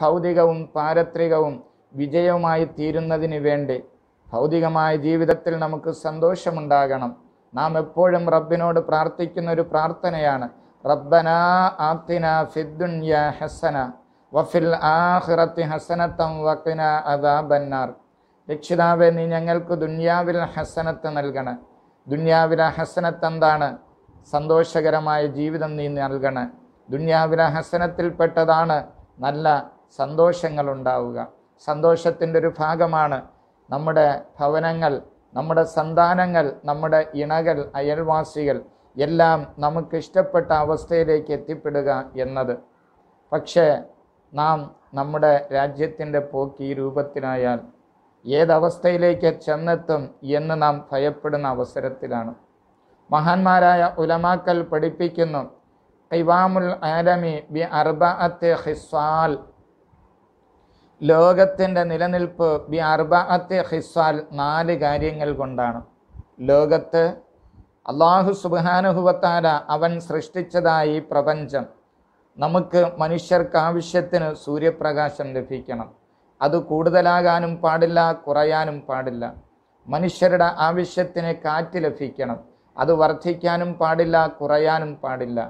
ഭൗതികവും പാരത്രികവും വിജയവുമായി തീരുന്നതിന് വേണ്ടി ഭൗതികമായ ജീവിതത്തിൽ നമുക്ക് സന്തോഷമുണ്ടാകണം നാം എപ്പോഴും റബ്ബിനോട് പ്രാർത്ഥിക്കുന്ന ഒരു പ്രാർത്ഥനയാണ് റബ്ബന ആത്തിന ഫിദ്ദുൻയ ഹസന വഫിൽ ആഹിറത്തി ഹസനത്തം വക്കിന അദാബന്നാർ രക്ഷിതാവെ നീ ഞങ്ങൾക്ക് ദുന്യാവിൽ ഹസനത്ത് നൽകണേ ദുന്യാവിലെ ഹസനത്ത് എന്താണ് സന്തോഷകരമായ ജീവിതം നീ നൽകണേ ദുന്യാവിലെ ഹസനത്തിൽപ്പെട്ടതാണ് നല്ല സന്തോഷങ്ങളുണ്ടാവുക സന്തോഷത്തിൻ്റെ ഒരു ഭാഗമാണ് നമ്മുടെ ഭവനങ്ങൾ നമ്മുടെ സന്താനങ്ങൾ നമ്മുടെ ഇണകൾ അയൽവാസികൾ എല്ലാം നമുക്ക് ഇഷ്ടപ്പെട്ട അവസ്ഥയിലേക്ക് എത്തിപ്പെടുക എന്നത് പക്ഷേ നാം നമ്മുടെ രാജ്യത്തിൻ്റെ പോക്ക് ഈ രൂപത്തിലായാൽ ഏതവസ്ഥയിലേക്ക് ചെന്നെത്തും എന്ന് നാം ഭയപ്പെടുന്ന അവസരത്തിലാണ് മഹാന്മാരായ ഉലമാക്കൽ പഠിപ്പിക്കുന്നു കൈവാമുൽ ആലമി ബി അർബഅത്ത് ഹിസ്വാൽ ലോകത്തിൻ്റെ നിലനിൽപ്പ് ബി അർബാത്തെ ഹിസ്വാൽ നാല് കാര്യങ്ങൾ കൊണ്ടാണ് ലോകത്ത് അള്ളാഹു സുബാനുഭവത്താല അവൻ സൃഷ്ടിച്ചതായി പ്രപഞ്ചം നമുക്ക് മനുഷ്യർക്ക് ആവശ്യത്തിന് സൂര്യപ്രകാശം ലഭിക്കണം അത് കൂടുതലാകാനും പാടില്ല കുറയാനും പാടില്ല മനുഷ്യരുടെ ആവശ്യത്തിന് കാറ്റ് ലഭിക്കണം അത് വർദ്ധിക്കാനും പാടില്ല കുറയാനും പാടില്ല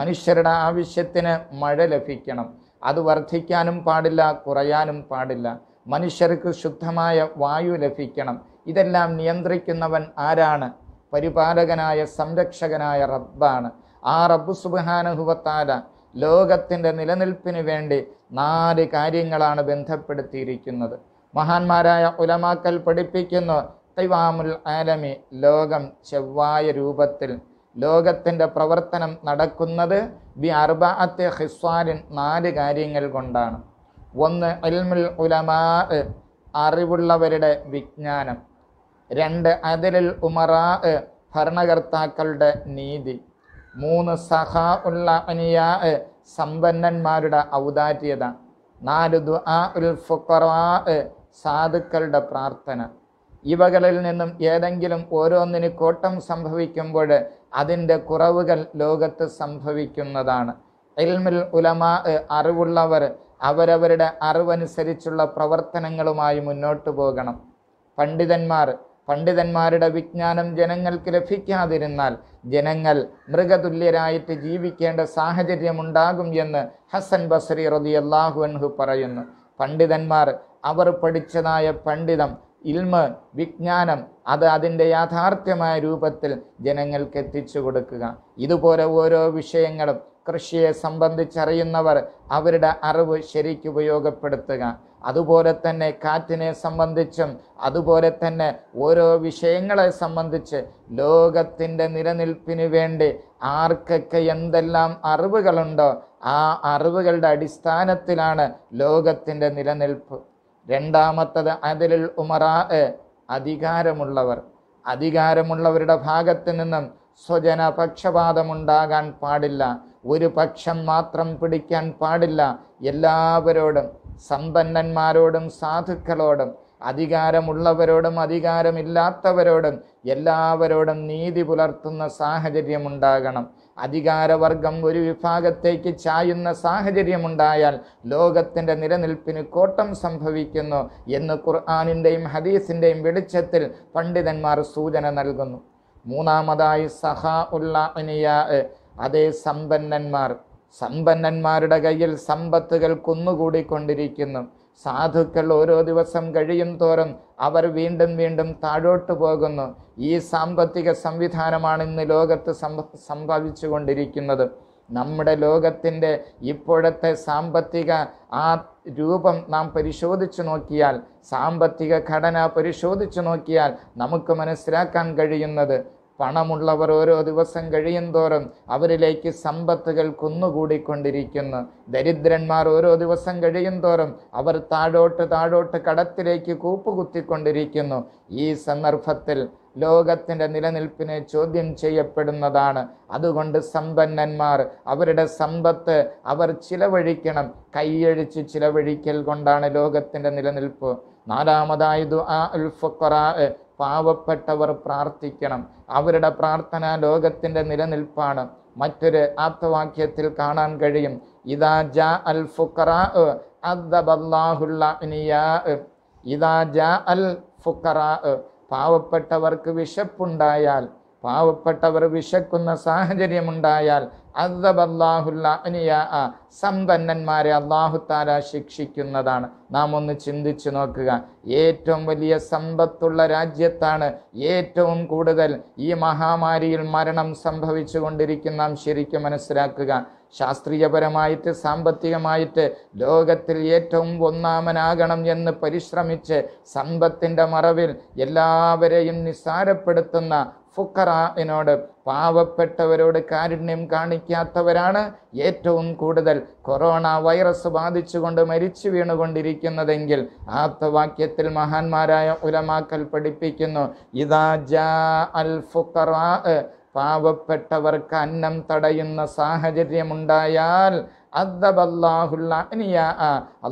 മനുഷ്യരുടെ ആവശ്യത്തിന് മഴ ലഭിക്കണം അത് വർദ്ധിക്കാനും പാടില്ല കുറയാനും പാടില്ല മനുഷ്യർക്ക് ശുദ്ധമായ വായു ലഭിക്കണം ഇതെല്ലാം നിയന്ത്രിക്കുന്നവൻ ആരാണ് പരിപാലകനായ സംരക്ഷകനായ റബ്ബാണ് ആ റബ്ബു സുബാനുഭവത്താല ലോകത്തിൻ്റെ നിലനിൽപ്പിന് വേണ്ടി നാല് കാര്യങ്ങളാണ് ബന്ധപ്പെടുത്തിയിരിക്കുന്നത് മഹാന്മാരായ ഉലമാക്കൽ പഠിപ്പിക്കുന്നു തൈവാമുൽ ആലമി ലോകം ചെവ്വായ രൂപത്തിൽ ലോകത്തിൻ്റെ പ്രവർത്തനം നടക്കുന്നത് ബി അർബാഅത്തെ ഹിസ്വാരിൻ നാല് കാര്യങ്ങൾ കൊണ്ടാണ് ഒന്ന് അൽമുൽ ഉലമാ അറിവുള്ളവരുടെ വിജ്ഞാനം രണ്ട് അതിലിൽ ഉമറാ ഭരണകർത്താക്കളുടെ നീതി മൂന്ന് സഹാ ഉള്ള അനിയാ സമ്പന്നന്മാരുടെ ഔദാര്യത നാല് ദുആ ഉൽ ഫുറാ സാധുക്കളുടെ പ്രാർത്ഥന ഇവകളിൽ നിന്നും ഏതെങ്കിലും ഓരോന്നിന് കോട്ടം സംഭവിക്കുമ്പോൾ അതിൻ്റെ കുറവുകൾ ലോകത്ത് സംഭവിക്കുന്നതാണ് ഇൽമിൽ ഉലമ അറിവുള്ളവർ അവരവരുടെ അറിവനുസരിച്ചുള്ള പ്രവർത്തനങ്ങളുമായി മുന്നോട്ട് പോകണം പണ്ഡിതന്മാർ പണ്ഡിതന്മാരുടെ വിജ്ഞാനം ജനങ്ങൾക്ക് ലഭിക്കാതിരുന്നാൽ ജനങ്ങൾ മൃഗതുല്യരായിട്ട് ജീവിക്കേണ്ട സാഹചര്യമുണ്ടാകും എന്ന് ഹസൻ ബസ്രി റതിയല്ലാഹു അൻഹു പറയുന്നു പണ്ഡിതന്മാർ അവർ പഠിച്ചതായ പണ്ഡിതം ഇൽമ് വിജ്ഞാനം അത് അതിൻ്റെ യാഥാർത്ഥ്യമായ രൂപത്തിൽ ജനങ്ങൾക്ക് എത്തിച്ചു കൊടുക്കുക ഇതുപോലെ ഓരോ വിഷയങ്ങളും കൃഷിയെ സംബന്ധിച്ചറിയുന്നവർ അവരുടെ അറിവ് ശരിക്കും ഉപയോഗപ്പെടുത്തുക അതുപോലെ തന്നെ കാറ്റിനെ സംബന്ധിച്ചും അതുപോലെ തന്നെ ഓരോ വിഷയങ്ങളെ സംബന്ധിച്ച് ലോകത്തിൻ്റെ നിലനിൽപ്പിന് വേണ്ടി ആർക്കൊക്കെ എന്തെല്ലാം അറിവുകളുണ്ടോ ആ അറിവുകളുടെ അടിസ്ഥാനത്തിലാണ് ലോകത്തിൻ്റെ നിലനിൽപ്പ് രണ്ടാമത്തത് അതിലുൽ ഉമറാ അധികാരമുള്ളവർ അധികാരമുള്ളവരുടെ ഭാഗത്ത് നിന്നും സ്വജന പക്ഷപാതമുണ്ടാകാൻ പാടില്ല ഒരു പക്ഷം മാത്രം പിടിക്കാൻ പാടില്ല എല്ലാവരോടും സമ്പന്നന്മാരോടും സാധുക്കളോടും അധികാരമുള്ളവരോടും അധികാരമില്ലാത്തവരോടും എല്ലാവരോടും നീതി പുലർത്തുന്ന സാഹചര്യമുണ്ടാകണം അധികാരവർഗം ഒരു വിഭാഗത്തേക്ക് ചായുന്ന സാഹചര്യമുണ്ടായാൽ ലോകത്തിൻ്റെ നിലനിൽപ്പിന് കോട്ടം സംഭവിക്കുന്നു എന്ന് ഖുർആാനിൻ്റെയും ഹദീസിൻ്റെയും വെളിച്ചത്തിൽ പണ്ഡിതന്മാർ സൂചന നൽകുന്നു മൂന്നാമതായി സഹ ഉള്ള അതേ സമ്പന്നന്മാർ സമ്പന്നന്മാരുടെ കയ്യിൽ സമ്പത്തുകൾ കുന്നുകൂടിക്കൊണ്ടിരിക്കുന്നു സാധുക്കൾ ഓരോ ദിവസം കഴിയും തോറും അവർ വീണ്ടും വീണ്ടും താഴോട്ട് പോകുന്നു ഈ സാമ്പത്തിക സംവിധാനമാണ് ഇന്ന് ലോകത്ത് സംഭവിച്ചു കൊണ്ടിരിക്കുന്നത് നമ്മുടെ ലോകത്തിൻ്റെ ഇപ്പോഴത്തെ സാമ്പത്തിക ആ രൂപം നാം പരിശോധിച്ചു നോക്കിയാൽ സാമ്പത്തിക ഘടന പരിശോധിച്ചു നോക്കിയാൽ നമുക്ക് മനസ്സിലാക്കാൻ കഴിയുന്നത് പണമുള്ളവർ ഓരോ ദിവസം കഴിയുന്തോറും അവരിലേക്ക് സമ്പത്തുകൾ കുന്നുകൂടിക്കൊണ്ടിരിക്കുന്നു ദരിദ്രന്മാർ ഓരോ ദിവസം കഴിയുന്തോറും അവർ താഴോട്ട് താഴോട്ട് കടത്തിലേക്ക് കൂപ്പുകുത്തിക്കൊണ്ടിരിക്കുന്നു ഈ സന്ദർഭത്തിൽ ലോകത്തിൻ്റെ നിലനിൽപ്പിനെ ചോദ്യം ചെയ്യപ്പെടുന്നതാണ് അതുകൊണ്ട് സമ്പന്നന്മാർ അവരുടെ സമ്പത്ത് അവർ ചിലവഴിക്കണം കൈയഴിച്ച് ചിലവഴിക്കൽ കൊണ്ടാണ് ലോകത്തിൻ്റെ നിലനിൽപ്പ് നാലാമതായത് ആ ഉൽഫുറാ പാവപ്പെട്ടവർ പ്രാർത്ഥിക്കണം അവരുടെ പ്രാർത്ഥന ലോകത്തിൻ്റെ നിലനിൽപ്പാണ് മറ്റൊരു ആത്മവാക്യത്തിൽ കാണാൻ കഴിയും ഇതാ ജാ അൽ ഫുക്കറാ ഇതാ ജാ അൽ ഫുഖറാ പാവപ്പെട്ടവർക്ക് വിശപ്പുണ്ടായാൽ പാവപ്പെട്ടവർ വിശക്കുന്ന സാഹചര്യമുണ്ടായാൽ അനിയാ സമ്പന്നന്മാരെ അള്ളാഹുത്താല ശിക്ഷിക്കുന്നതാണ് നാം ഒന്ന് ചിന്തിച്ചു നോക്കുക ഏറ്റവും വലിയ സമ്പത്തുള്ള രാജ്യത്താണ് ഏറ്റവും കൂടുതൽ ഈ മഹാമാരിയിൽ മരണം സംഭവിച്ചു കൊണ്ടിരിക്കുന്ന നാം ശരിക്കും മനസ്സിലാക്കുക ശാസ്ത്രീയപരമായിട്ട് സാമ്പത്തികമായിട്ട് ലോകത്തിൽ ഏറ്റവും ഒന്നാമനാകണം എന്ന് പരിശ്രമിച്ച് സമ്പത്തിൻ്റെ മറവിൽ എല്ലാവരെയും നിസ്സാരപ്പെടുത്തുന്ന ഫുക്കറാവിനോട് പാവപ്പെട്ടവരോട് കാരുണ്യം കാണിക്കാത്തവരാണ് ഏറ്റവും കൂടുതൽ കൊറോണ വൈറസ് ബാധിച്ചുകൊണ്ട് മരിച്ചു വീണുകൊണ്ടിരിക്കുന്നതെങ്കിൽ ആപ്തവാക്യത്തിൽ മഹാന്മാരായ ഉലമാക്കൽ പഠിപ്പിക്കുന്നു ഇതാ ജാ അൽ ഫുക്കറ പാവപ്പെട്ടവർക്ക് അന്നം തടയുന്ന സാഹചര്യമുണ്ടായാൽ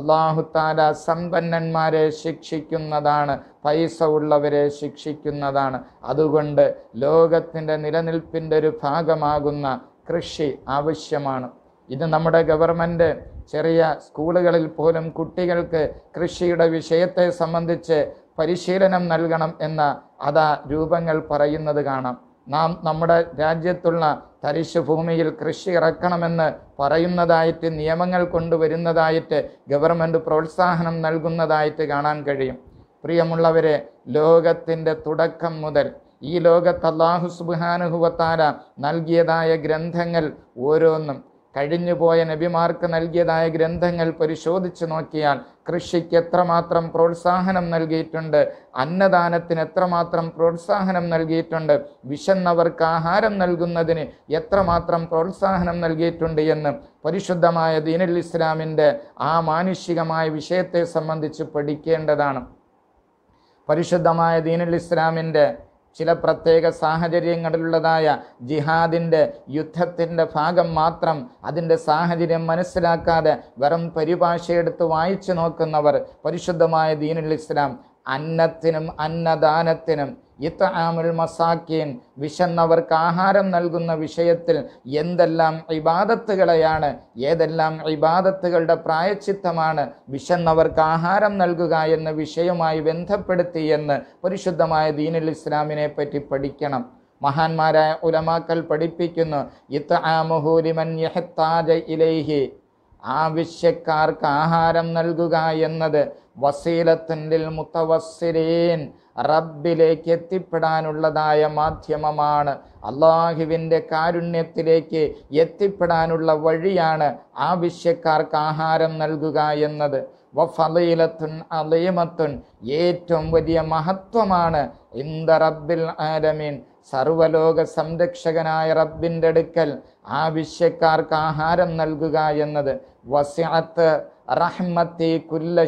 അള്ളാഹുത്താല സമ്പന്നന്മാരെ ശിക്ഷിക്കുന്നതാണ് പൈസ ഉള്ളവരെ ശിക്ഷിക്കുന്നതാണ് അതുകൊണ്ട് ലോകത്തിൻ്റെ നിലനിൽപ്പിൻ്റെ ഒരു ഭാഗമാകുന്ന കൃഷി ആവശ്യമാണ് ഇത് നമ്മുടെ ഗവൺമെൻറ് ചെറിയ സ്കൂളുകളിൽ പോലും കുട്ടികൾക്ക് കൃഷിയുടെ വിഷയത്തെ സംബന്ധിച്ച് പരിശീലനം നൽകണം എന്ന അതാ രൂപങ്ങൾ പറയുന്നത് കാണാം നാം നമ്മുടെ രാജ്യത്തുള്ള തരിശു ഭൂമിയിൽ കൃഷി ഇറക്കണമെന്ന് പറയുന്നതായിട്ട് നിയമങ്ങൾ കൊണ്ടുവരുന്നതായിട്ട് ഗവൺമെൻറ് പ്രോത്സാഹനം നൽകുന്നതായിട്ട് കാണാൻ കഴിയും പ്രിയമുള്ളവരെ ലോകത്തിൻ്റെ തുടക്കം മുതൽ ഈ ലോകത്ത് അള്ളാഹു സുബാനുഹുവത്താര നൽകിയതായ ഗ്രന്ഥങ്ങൾ ഓരോന്നും കഴിഞ്ഞുപോയ നബിമാർക്ക് നൽകിയതായ ഗ്രന്ഥങ്ങൾ പരിശോധിച്ചു നോക്കിയാൽ കൃഷിക്ക് എത്രമാത്രം പ്രോത്സാഹനം നൽകിയിട്ടുണ്ട് അന്നദാനത്തിന് എത്രമാത്രം പ്രോത്സാഹനം നൽകിയിട്ടുണ്ട് വിശന്നവർക്ക് ആഹാരം നൽകുന്നതിന് എത്രമാത്രം പ്രോത്സാഹനം നൽകിയിട്ടുണ്ട് എന്ന് പരിശുദ്ധമായ ദീനുൽ ഇസ്ലാമിൻ്റെ ആ മാനുഷികമായ വിഷയത്തെ സംബന്ധിച്ച് പഠിക്കേണ്ടതാണ് പരിശുദ്ധമായ ദീനുൽ ഇസ്ലാമിൻ്റെ ചില പ്രത്യേക സാഹചര്യങ്ങളിലുള്ളതായ ജിഹാദിൻ്റെ യുദ്ധത്തിൻ്റെ ഭാഗം മാത്രം അതിൻ്റെ സാഹചര്യം മനസ്സിലാക്കാതെ വെറും പരിഭാഷയെടുത്ത് വായിച്ചു നോക്കുന്നവർ പരിശുദ്ധമായ ദീനുൽ ഇസ്ലാം അന്നത്തിനും അന്നദാനത്തിനും ഇത്തആമുൽ മസാക്കീൻ വിശന്നവർക്ക് ആഹാരം നൽകുന്ന വിഷയത്തിൽ എന്തെല്ലാം ഇബാദത്തുകളെയാണ് ഏതെല്ലാം ഇബാദത്തുകളുടെ പ്രായച്ചിത്തമാണ് വിശന്നവർക്ക് ആഹാരം നൽകുക എന്ന വിഷയവുമായി ബന്ധപ്പെടുത്തിയെന്ന് പരിശുദ്ധമായ ദീനുൽ ഇസ്ലാമിനെ പറ്റി പഠിക്കണം മഹാന്മാരായ ഉലമാക്കൾ പഠിപ്പിക്കുന്നു ഇത്തആമുഹൂലിമൻ യഹത്താജ ഇലൈഹി ആവശ്യക്കാർക്ക് ആഹാരം നൽകുക എന്നത് വസീലത്തിൻ്റെ മുത്തവസ്സിലേൻ റബ്ബിലേക്ക് എത്തിപ്പെടാനുള്ളതായ മാധ്യമമാണ് അള്ളാഹുവിൻ്റെ കാരുണ്യത്തിലേക്ക് എത്തിപ്പെടാനുള്ള വഴിയാണ് ആവശ്യക്കാർക്ക് ആഹാരം നൽകുക എന്നത് വഫലീലത്തുൻ അലീമത്തുൻ ഏറ്റവും വലിയ മഹത്വമാണ് ഇന്ദ റബ്ബിൽ ആരമീൻ സർവലോക സംരക്ഷകനായ റബ്ബിൻ്റെ അടുക്കൽ ആവശ്യക്കാർക്ക് ആഹാരം നൽകുക എന്നത് വസിഅത്ത് റഹ്മത്തി കുല്ല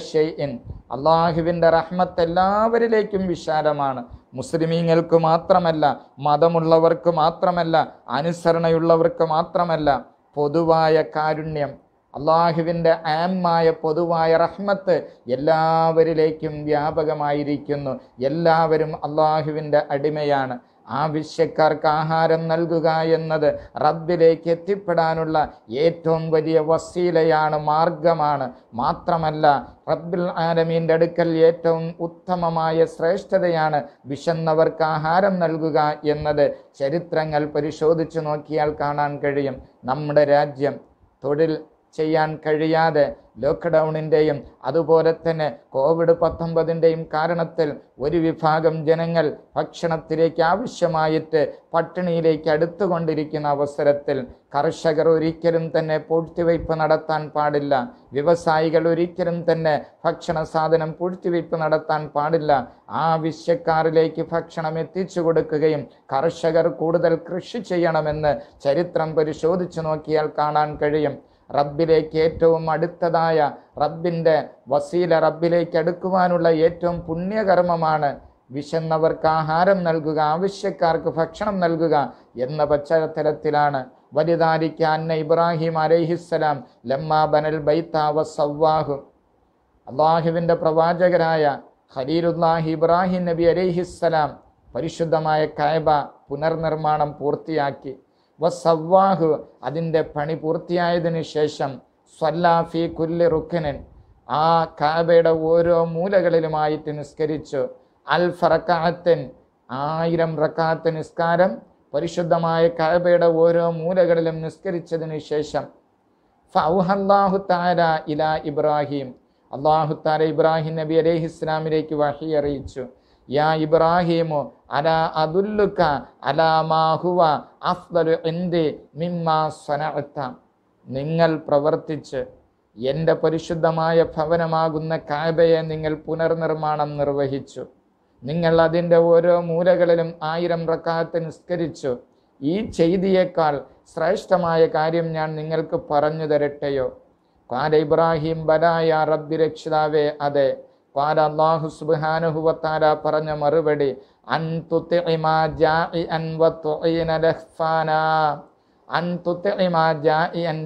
അള്ളാഹുവിൻ്റെ റഹ്മത്ത് എല്ലാവരിലേക്കും വിശാലമാണ് മുസ്ലിമീങ്ങൾക്ക് മാത്രമല്ല മതമുള്ളവർക്ക് മാത്രമല്ല അനുസരണയുള്ളവർക്ക് മാത്രമല്ല പൊതുവായ കാരുണ്യം അള്ളാഹുവിൻ്റെ ആമ്മായ പൊതുവായ റഹ്മത്ത് എല്ലാവരിലേക്കും വ്യാപകമായിരിക്കുന്നു എല്ലാവരും അള്ളാഹുവിൻ്റെ അടിമയാണ് ആവശ്യക്കാർക്ക് ആഹാരം നൽകുക എന്നത് റബ്ബിലേക്ക് എത്തിപ്പെടാനുള്ള ഏറ്റവും വലിയ വസീലയാണ് മാർഗമാണ് മാത്രമല്ല റബ്ബിൽ ആലമീൻ്റെ അടുക്കൽ ഏറ്റവും ഉത്തമമായ ശ്രേഷ്ഠതയാണ് വിശന്നവർക്ക് ആഹാരം നൽകുക എന്നത് ചരിത്രങ്ങൾ പരിശോധിച്ചു നോക്കിയാൽ കാണാൻ കഴിയും നമ്മുടെ രാജ്യം തൊഴിൽ ചെയ്യാൻ കഴിയാതെ ലോക്ക്ഡൗണിൻ്റെയും അതുപോലെ തന്നെ കോവിഡ് പത്തൊമ്പതിൻ്റെയും കാരണത്തിൽ ഒരു വിഭാഗം ജനങ്ങൾ ഭക്ഷണത്തിലേക്ക് ആവശ്യമായിട്ട് പട്ടിണിയിലേക്ക് അടുത്തുകൊണ്ടിരിക്കുന്ന അവസരത്തിൽ കർഷകർ ഒരിക്കലും തന്നെ പൂഴ്ത്തിവയ്പ് നടത്താൻ പാടില്ല വ്യവസായികൾ ഒരിക്കലും തന്നെ ഭക്ഷണ സാധനം പൂഴ്ത്തിവയ്പ് നടത്താൻ പാടില്ല ആവശ്യക്കാരിലേക്ക് ഭക്ഷണം എത്തിച്ചു കൊടുക്കുകയും കർഷകർ കൂടുതൽ കൃഷി ചെയ്യണമെന്ന് ചരിത്രം പരിശോധിച്ചു നോക്കിയാൽ കാണാൻ കഴിയും റബ്ബിലേക്ക് ഏറ്റവും അടുത്തതായ റബ്ബിൻ്റെ വസീല റബ്ബിലേക്ക് അടുക്കുവാനുള്ള ഏറ്റവും പുണ്യകർമ്മമാണ് വിശന്നവർക്ക് ആഹാരം നൽകുക ആവശ്യക്കാർക്ക് ഭക്ഷണം നൽകുക എന്ന പശ്ചാത്തലത്തിലാണ് വലുതാരിക്ക അന്ന ഇബ്രാഹിം അലൈഹിസ്സലാം ലമ്മാ ബനൽ ബൈത്താവ സവ്വാഹു അള്ളാഹുവിൻ്റെ പ്രവാചകരായ ഖലീലുല്ലാഹി ഇബ്രാഹിം നബി അലൈഹിസ്സലാം പരിശുദ്ധമായ കായബ പുനർനിർമ്മാണം പൂർത്തിയാക്കി വസവ്വാഹു അതിൻ്റെ പണി പൂർത്തിയായതിന് ശേഷം സ്വല്ലാഫി കുല്ലി റുഖനൻ ആ കാബയുടെ ഓരോ മൂലകളിലുമായിട്ട് നിസ്കരിച്ചു അൽ ഫറക്കാത്തൻ ആയിരം റക്കാത്ത നിസ്കാരം പരിശുദ്ധമായ കാബയുടെ ഓരോ മൂലകളിലും നിസ്കരിച്ചതിന് ശേഷം ഫൗഹല്ലാഹു താര ഇല ഇബ്രാഹിം അള്ളാഹു താര ഇബ്രാഹിം നബി അലൈഹി ഇസ്ലാമിലേക്ക് വഹി അറിയിച്ചു യാ ഇബ്രാഹിമോ അല അതുല്ലുക്ക അലാമാഹുവ അഫ്ദലു എൻ്റെ മിമ്മാ സ്വനഅത്ത നിങ്ങൾ പ്രവർത്തിച്ച് എൻ്റെ പരിശുദ്ധമായ ഭവനമാകുന്ന കാബയെ നിങ്ങൾ പുനർനിർമ്മാണം നിർവഹിച്ചു നിങ്ങൾ അതിൻ്റെ ഓരോ മൂലകളിലും ആയിരം റക്കാത്ത് നിസ്കരിച്ചു ഈ ചെയ്തിയേക്കാൾ ശ്രേഷ്ഠമായ കാര്യം ഞാൻ നിങ്ങൾക്ക് പറഞ്ഞു തരട്ടെയോ കാല ഇബ്രാഹിം ബലായ റബ്ബി രക്ഷിതാവേ അതെ പാല അള്ളാഹു സുബാനുഹുവത്താര പറഞ്ഞ മറുപടി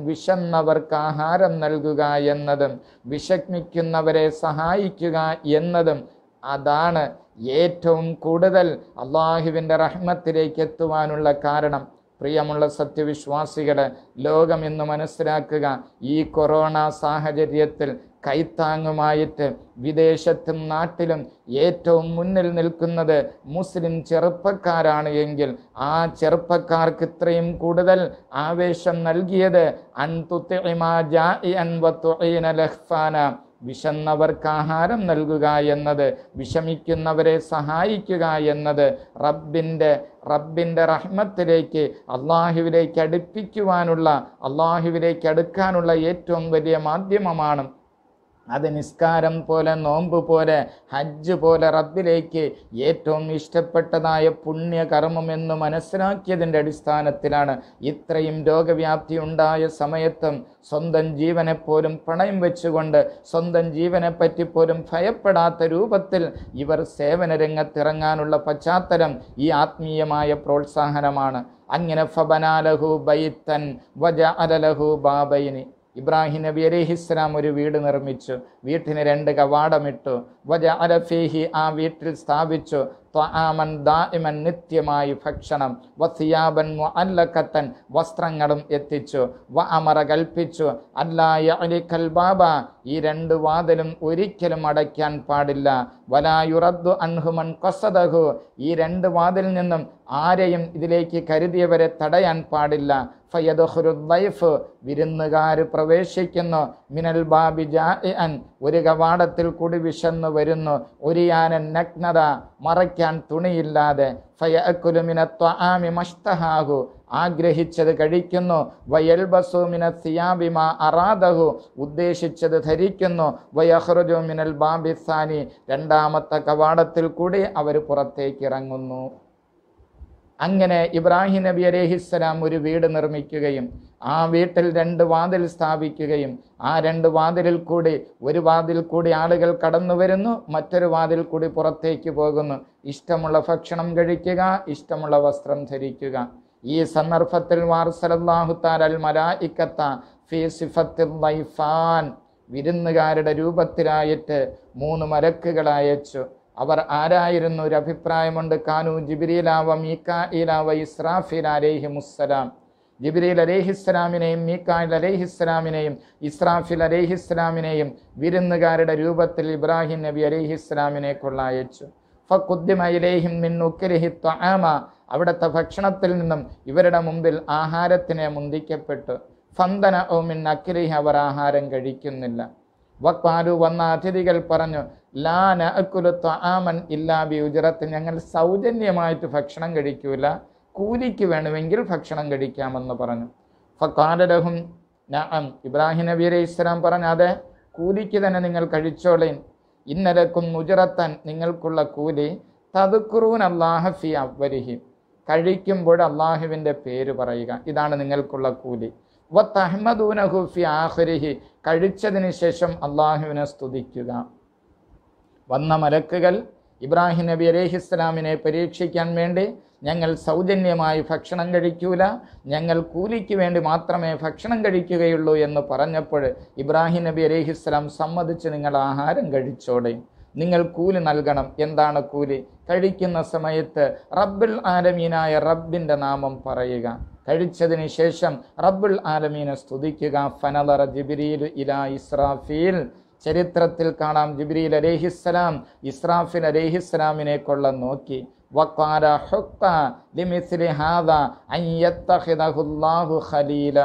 വിശന്നവർക്ക് ആഹാരം നൽകുക എന്നതും വിശഗ്മിക്കുന്നവരെ സഹായിക്കുക എന്നതും അതാണ് ഏറ്റവും കൂടുതൽ അള്ളാഹുവിൻ്റെ റഹ്മത്തിലേക്ക് എത്തുവാനുള്ള കാരണം പ്രിയമുള്ള സത്യവിശ്വാസികളെ ലോകം ഇന്ന് മനസ്സിലാക്കുക ഈ കൊറോണ സാഹചര്യത്തിൽ കൈത്താങ്ങുമായിട്ട് വിദേശത്തും നാട്ടിലും ഏറ്റവും മുന്നിൽ നിൽക്കുന്നത് മുസ്ലിം ചെറുപ്പക്കാരാണ് എങ്കിൽ ആ ചെറുപ്പക്കാർക്ക് ഇത്രയും കൂടുതൽ ആവേശം നൽകിയത് വിശന്നവർക്ക് ആഹാരം നൽകുക എന്നത് വിഷമിക്കുന്നവരെ സഹായിക്കുക എന്നത് റബ്ബിൻ്റെ റബ്ബിൻ്റെ റഹ്മത്തിലേക്ക് അള്ളാഹുവിലേക്ക് അടുപ്പിക്കുവാനുള്ള അള്ളാഹുവിലേക്ക് അടുക്കാനുള്ള ഏറ്റവും വലിയ മാധ്യമമാണ് അത് നിസ്കാരം പോലെ നോമ്പ് പോലെ ഹജ്ജ് പോലെ റബ്ബിലേക്ക് ഏറ്റവും ഇഷ്ടപ്പെട്ടതായ പുണ്യകർമ്മം എന്ന് മനസ്സിലാക്കിയതിൻ്റെ അടിസ്ഥാനത്തിലാണ് ഇത്രയും രോഗവ്യാപ്തി ഉണ്ടായ സമയത്തും സ്വന്തം ജീവനെപ്പോലും പണയം വെച്ചുകൊണ്ട് സ്വന്തം ജീവനെ പറ്റിപ്പോലും ഭയപ്പെടാത്ത രൂപത്തിൽ ഇവർ സേവന രംഗത്തിറങ്ങാനുള്ള പശ്ചാത്തലം ഈ ആത്മീയമായ പ്രോത്സാഹനമാണ് അങ്ങനെ ഫബനാലഹു ബൈത്തൻ വജ അലലഹു ബാബൈനി ഇബ്രാഹിം നബി അലിഹിസ്ലാം ഒരു വീട് നിർമ്മിച്ചു വീട്ടിന് രണ്ട് കവാടമിട്ടു വജ അലഫേഹി ആ വീട്ടിൽ സ്ഥാപിച്ചു ത്വആമൻ ദാഇമൻ നിത്യമായി ഭക്ഷണം വസിയാബൻ അല്ലക്കത്തൻ വസ്ത്രങ്ങളും എത്തിച്ചു വ അമറ കൽപ്പിച്ചു അല്ലായ അലി ബാബ ഈ രണ്ട് വാതിലും ഒരിക്കലും അടയ്ക്കാൻ പാടില്ല വലായുറദ്ദു അൻഹുമൻ കൊസദഹു ഈ രണ്ട് വാതിൽ നിന്നും ആരെയും ഇതിലേക്ക് കരുതിയവരെ തടയാൻ പാടില്ല ഫയദുഹുരുദ്ദൈഫ് വിരുന്നുകാർ പ്രവേശിക്കുന്നു മിനൽ ബാബി ജാൻ ഒരു കവാടത്തിൽ കൂടി വിശന്നു വരുന്നു ഒരിയാനൻ നഗ്നത മറയ്ക്കാൻ തുണിയില്ലാതെ ഫയക്കുലുമിനത്വ മഷ്തഹാഹു ആഗ്രഹിച്ചത് കഴിക്കുന്നു വയൽബസു മിനൽ സിയാബിമ അറാദഹു ഉദ്ദേശിച്ചത് ധരിക്കുന്നു വയഹ്റുജു മിനൽ ബാബിസാനി രണ്ടാമത്തെ കവാടത്തിൽ കൂടി അവർ പുറത്തേക്ക് ഇറങ്ങുന്നു അങ്ങനെ ഇബ്രാഹിം നബി അലേഹിസ്സലാം ഒരു വീട് നിർമ്മിക്കുകയും ആ വീട്ടിൽ രണ്ട് വാതിൽ സ്ഥാപിക്കുകയും ആ രണ്ട് വാതിലിൽ കൂടി ഒരു വാതിൽ കൂടി ആളുകൾ കടന്നു വരുന്നു മറ്റൊരു വാതിൽ കൂടി പുറത്തേക്ക് പോകുന്നു ഇഷ്ടമുള്ള ഭക്ഷണം കഴിക്കുക ഇഷ്ടമുള്ള വസ്ത്രം ധരിക്കുക ഈ സന്ദർഭത്തിൽ വിരുന്നുകാരുടെ രൂപത്തിലായിട്ട് മൂന്ന് മലക്കുകൾ അയച്ചു അവർ ആരായിരുന്നു ഒരു അഭിപ്രായമുണ്ട് കാനു ജിബിരിലാവ മീക്കായിലാവ ഇസ്രാഫിൽ അലേഹി മുസ്സലാം ജിബിരിൽ അലേഹിസ്സലാമിനെയും മീക്കായിൽ അലേഹിസ്സലാമിനെയും ഇസ്രാഫിൽ അലേഹിസ്സലാമിനെയും വിരുന്നുകാരുടെ രൂപത്തിൽ ഇബ്രാഹിം നബി അലേഹിസ്സലാമിനെ കൊള്ളയച്ചു ഫക്കുദ്ദിമ ഇലേഹിം മിൻ ഉക്കിലിഹി ത്വാമ അവിടുത്തെ ഭക്ഷണത്തിൽ നിന്നും ഇവരുടെ മുമ്പിൽ ആഹാരത്തിനെ മുന്തിക്കപ്പെട്ടു ഫന്തന ഓമിൻ അക്കിലിഹി അവർ ആഹാരം കഴിക്കുന്നില്ല വക്വാലു വന്ന അതിഥികൾ പറഞ്ഞു ലാന ഞങ്ങൾ സൗജന്യമായിട്ട് ഭക്ഷണം കഴിക്കൂല കൂലിക്ക് വേണമെങ്കിൽ ഭക്ഷണം കഴിക്കാമെന്ന് പറഞ്ഞു ഫക്കാലലഹും ഇബ്രാഹിം നബി അലൈഹി ഇസ്ലാം പറഞ്ഞു അതെ കൂലിക്ക് തന്നെ നിങ്ങൾ കഴിച്ചോളീൻ ഇന്നലക്കും ഉജറത്തൻ നിങ്ങൾക്കുള്ള കൂലി തതുക്കുറൂൻ അള്ളാഹഫി അവരിഹി കഴിക്കുമ്പോൾ അള്ളാഹുവിൻ്റെ പേര് പറയുക ഇതാണ് നിങ്ങൾക്കുള്ള കൂലി വ തഹ്മദൂനഹുഫി ആഹുരിഹി കഴിച്ചതിന് ശേഷം അള്ളാഹുവിനെ സ്തുതിക്കുക വന്ന മലക്കുകൾ ഇബ്രാഹിം നബി ഇസ്ലാമിനെ പരീക്ഷിക്കാൻ വേണ്ടി ഞങ്ങൾ സൗജന്യമായി ഭക്ഷണം കഴിക്കൂല ഞങ്ങൾ കൂലിക്ക് വേണ്ടി മാത്രമേ ഭക്ഷണം കഴിക്കുകയുള്ളൂ എന്ന് പറഞ്ഞപ്പോൾ ഇബ്രാഹിം നബി ഇസ്ലാം സമ്മതിച്ച് നിങ്ങൾ ആഹാരം കഴിച്ചോടെ നിങ്ങൾ കൂലി നൽകണം എന്താണ് കൂലി കഴിക്കുന്ന സമയത്ത് റബ്ബിൾ ആലമീനായ റബ്ബിൻ്റെ നാമം പറയുക കഴിച്ചതിന് ശേഷം റബ്ബിൾ ആലമീനെ സ്തുതിക്കുക ഫനലറ ജിബിരിയിൽ ഇലാ ഇസ്രാഫീൽ ചരിത്രത്തിൽ കാണാം ജിബ്രീൽ അലേഹിസ്സലാം ഇസ്രാഫിൻ അലേഹിസ്സലാമിനെ കൊള്ള നോക്കി ഖലീല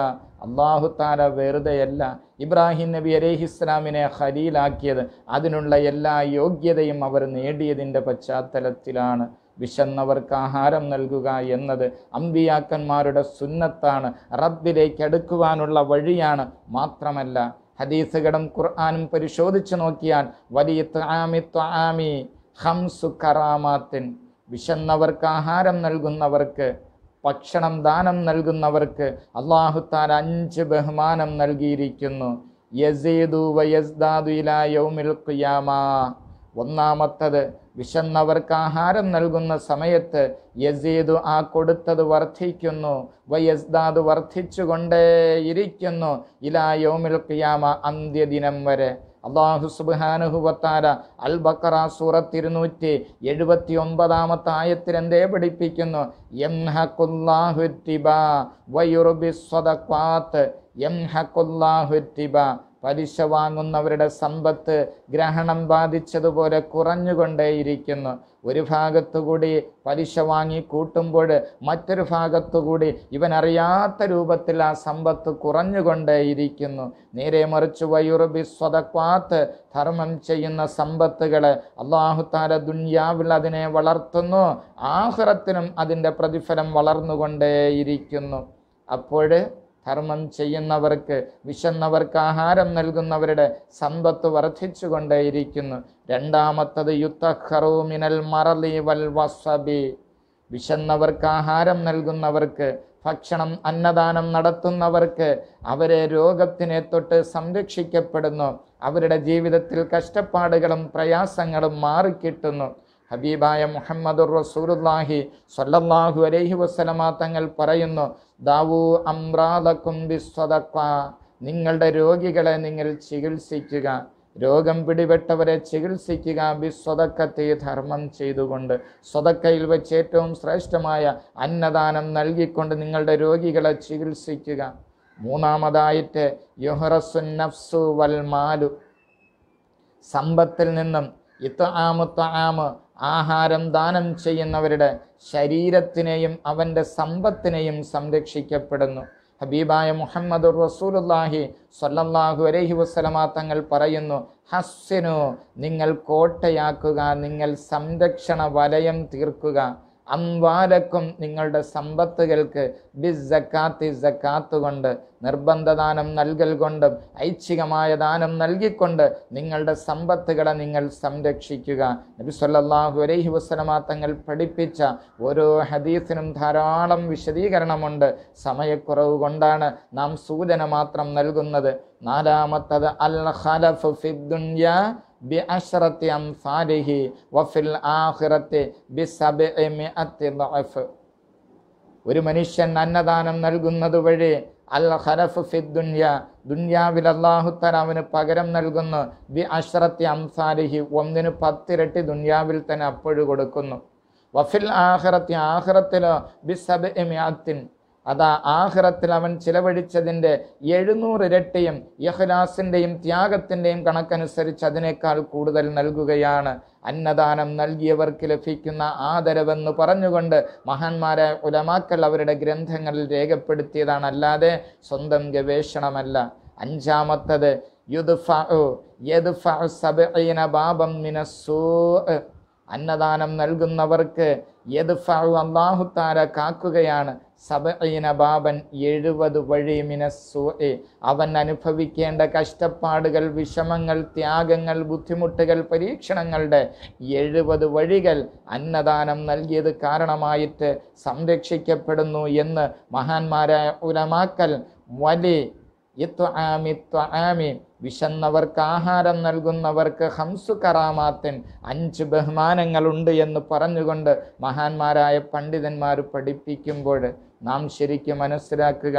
അള്ളാഹു താല വെറുതെയല്ല ഇബ്രാഹിം നബി അലഹിസ്ലാമിനെ ഖലീലാക്കിയത് അതിനുള്ള എല്ലാ യോഗ്യതയും അവർ നേടിയതിൻ്റെ പശ്ചാത്തലത്തിലാണ് വിശന്നവർക്ക് ആഹാരം നൽകുക എന്നത് അമ്പിയാക്കന്മാരുടെ സുന്നത്താണ് റബ്ബിലേക്ക് അടുക്കുവാനുള്ള വഴിയാണ് മാത്രമല്ല ഹദീസുകളും ഖുർആാനും പരിശോധിച്ചു നോക്കിയാൽ വലിയ ത്വാമി ത്വാമി ഹംസു കറാമാത്തിൻ വിശന്നവർക്ക് ആഹാരം നൽകുന്നവർക്ക് ഭക്ഷണം ദാനം നൽകുന്നവർക്ക് താൻ അഞ്ച് ബഹുമാനം നൽകിയിരിക്കുന്നു യസീദു വയസ്ദാദു ഇലാ യൗമിൽ ഖിയാമ ഒന്നാമത്തത് വിശന്നവർക്ക് ആഹാരം നൽകുന്ന സമയത്ത് യസീദു ആ കൊടുത്തത് വർദ്ധിക്കുന്നു വയസ്ദാദ് വർദ്ധിച്ചുകൊണ്ടേയിരിക്കുന്നു ഇലാ യോമിൽ ഖിയാമ അന്ത്യദിനം വരെ അള്ളാഹു സുബാനുഹുവത്താര അൽ ബക്കറ സൂറത്ത് ഇരുന്നൂറ്റി എഴുപത്തി ഒമ്പതാമത്തെ ആയത്തിൽ എന്തേ പഠിപ്പിക്കുന്നു എംഹക്കുല്ലാഹുറ്റിബ വയുറുബി സ്വദക്വാത്ത് എംഹക്കുല്ലാഹുറ്റിബ പലിശ വാങ്ങുന്നവരുടെ സമ്പത്ത് ഗ്രഹണം ബാധിച്ചതുപോലെ കുറഞ്ഞുകൊണ്ടേയിരിക്കുന്നു ഒരു ഭാഗത്തുകൂടി പലിശ വാങ്ങി കൂട്ടുമ്പോൾ മറ്റൊരു ഭാഗത്തുകൂടി ഇവൻ അറിയാത്ത രൂപത്തിൽ ആ സമ്പത്ത് കുറഞ്ഞുകൊണ്ടേയിരിക്കുന്നു നേരെ മറിച്ച് വയുറുബി സ്വതക്വാത്ത് ധർമ്മം ചെയ്യുന്ന സമ്പത്തുകൾ അള്ളാഹുത്താല ദുന്യാവിൽ അതിനെ വളർത്തുന്നു ആഹ്റത്തിനും അതിൻ്റെ പ്രതിഫലം വളർന്നുകൊണ്ടേയിരിക്കുന്നു അപ്പോൾ കർമ്മം ചെയ്യുന്നവർക്ക് വിശന്നവർക്ക് ആഹാരം നൽകുന്നവരുടെ സമ്പത്ത് വർദ്ധിച്ചുകൊണ്ടേയിരിക്കുന്നു രണ്ടാമത്തത് യുദ്ധഹറൂമിനൽ മറലി വൽ വസബി വിശന്നവർക്ക് ആഹാരം നൽകുന്നവർക്ക് ഭക്ഷണം അന്നദാനം നടത്തുന്നവർക്ക് അവരെ രോഗത്തിനെ തൊട്ട് സംരക്ഷിക്കപ്പെടുന്നു അവരുടെ ജീവിതത്തിൽ കഷ്ടപ്പാടുകളും പ്രയാസങ്ങളും മാറിക്കിട്ടുന്നു ഹബീബായ മുഹമ്മദുർ റസൂറുല്ലാഹി സല്ലല്ലാഹു അലൈഹി വസ്സലമാ തങ്ങൾ പറയുന്നു ദാവൂ അമ്രാദക്കും ബിസ്വതക്വ നിങ്ങളുടെ രോഗികളെ നിങ്ങൾ ചികിത്സിക്കുക രോഗം പിടിപെട്ടവരെ ചികിത്സിക്കുക ബിസ്വതക്കത്തെ ധർമ്മം ചെയ്തുകൊണ്ട് സ്വതക്കയിൽ വെച്ച് ഏറ്റവും ശ്രേഷ്ഠമായ അന്നദാനം നൽകിക്കൊണ്ട് നിങ്ങളുടെ രോഗികളെ ചികിത്സിക്കുക മൂന്നാമതായിട്ട് യുഹറസു നഫ്സു വൽമാലു സമ്പത്തിൽ നിന്നും ഇത്ത ആമു ആമ് ആഹാരം ദാനം ചെയ്യുന്നവരുടെ ശരീരത്തിനെയും അവൻ്റെ സമ്പത്തിനെയും സംരക്ഷിക്കപ്പെടുന്നു ഹബീബായ മുഹമ്മദ് റസൂലുല്ലാഹി സൊല്ലാഹു അലൈഹി വസ്സലമാ തങ്ങൾ പറയുന്നു ഹസ്സിനു നിങ്ങൾ കോട്ടയാക്കുക നിങ്ങൾ സംരക്ഷണ വലയം തീർക്കുക അംവാലക്കും നിങ്ങളുടെ സമ്പത്തുകൾക്ക് ബിസ് ജക്കാത്തി കൊണ്ട് നിർബന്ധദാനം നൽകൽ കൊണ്ടും ഐച്ഛികമായ ദാനം നൽകിക്കൊണ്ട് നിങ്ങളുടെ സമ്പത്തുകളെ നിങ്ങൾ സംരക്ഷിക്കുക നബി സല്ലാഹു അലൈഹി വസ്ലമാ തങ്ങൾ പഠിപ്പിച്ച ഓരോ ഹദീസിനും ധാരാളം വിശദീകരണമുണ്ട് സമയക്കുറവ് കൊണ്ടാണ് നാം സൂചന മാത്രം നൽകുന്നത് നാലാമത്തത് അൽ ഹലഫ് ഫിദ്ദുൻയ ഒരു മനുഷ്യൻ അന്നദാനം നൽകുന്നത് വഴി അൽ ഹലഫ് ഫി ദുന്യാവിൽ അള്ളാഹുത്തൻ അവന് പകരം നൽകുന്നു ബി അഷ്റത്തി അംസാരിഹി ഒന്നിന് പത്തിരട്ടി ദുന്യാവിൽ തന്നെ അപ്പോഴും കൊടുക്കുന്നു വഫിൽ ആഹ്റത്തി ആഹ്റത്തിലോ ബി സബ് എമിയാത്തിൻ അതാ ആഹ്റത്തിൽ അവൻ ചിലവഴിച്ചതിൻ്റെ എഴുന്നൂറ് ഇരട്ടിയും യഹ്ലാസിൻ്റെയും ത്യാഗത്തിൻ്റെയും കണക്കനുസരിച്ച് അതിനേക്കാൾ കൂടുതൽ നൽകുകയാണ് അന്നദാനം നൽകിയവർക്ക് ലഭിക്കുന്ന ആദരവെന്ന് പറഞ്ഞുകൊണ്ട് മഹാന്മാരെ ഉലമാക്കൾ അവരുടെ ഗ്രന്ഥങ്ങളിൽ രേഖപ്പെടുത്തിയതാണല്ലാതെ അല്ലാതെ സ്വന്തം ഗവേഷണമല്ല അഞ്ചാമത്തത് ബാബം മിനസ്സൂ അന്നദാനം നൽകുന്നവർക്ക് യദ്ഫു അള്ളാഹുത്താര കാക്കുകയാണ് സബീന ബാബൻ എഴുപത് വഴി എ അവൻ അനുഭവിക്കേണ്ട കഷ്ടപ്പാടുകൾ വിഷമങ്ങൾ ത്യാഗങ്ങൾ ബുദ്ധിമുട്ടുകൾ പരീക്ഷണങ്ങളുടെ എഴുപത് വഴികൾ അന്നദാനം നൽകിയത് കാരണമായിട്ട് സംരക്ഷിക്കപ്പെടുന്നു എന്ന് മഹാന്മാരായ ഉലമാക്കൽ വലി ഇത്വാമി ത്വാമി വിശന്നവർക്ക് ആഹാരം നൽകുന്നവർക്ക് ഹംസു കറാമാത്തൻ അഞ്ച് ബഹുമാനങ്ങളുണ്ട് എന്ന് പറഞ്ഞുകൊണ്ട് മഹാന്മാരായ പണ്ഡിതന്മാർ പഠിപ്പിക്കുമ്പോൾ നാം ശരിക്കും മനസ്സിലാക്കുക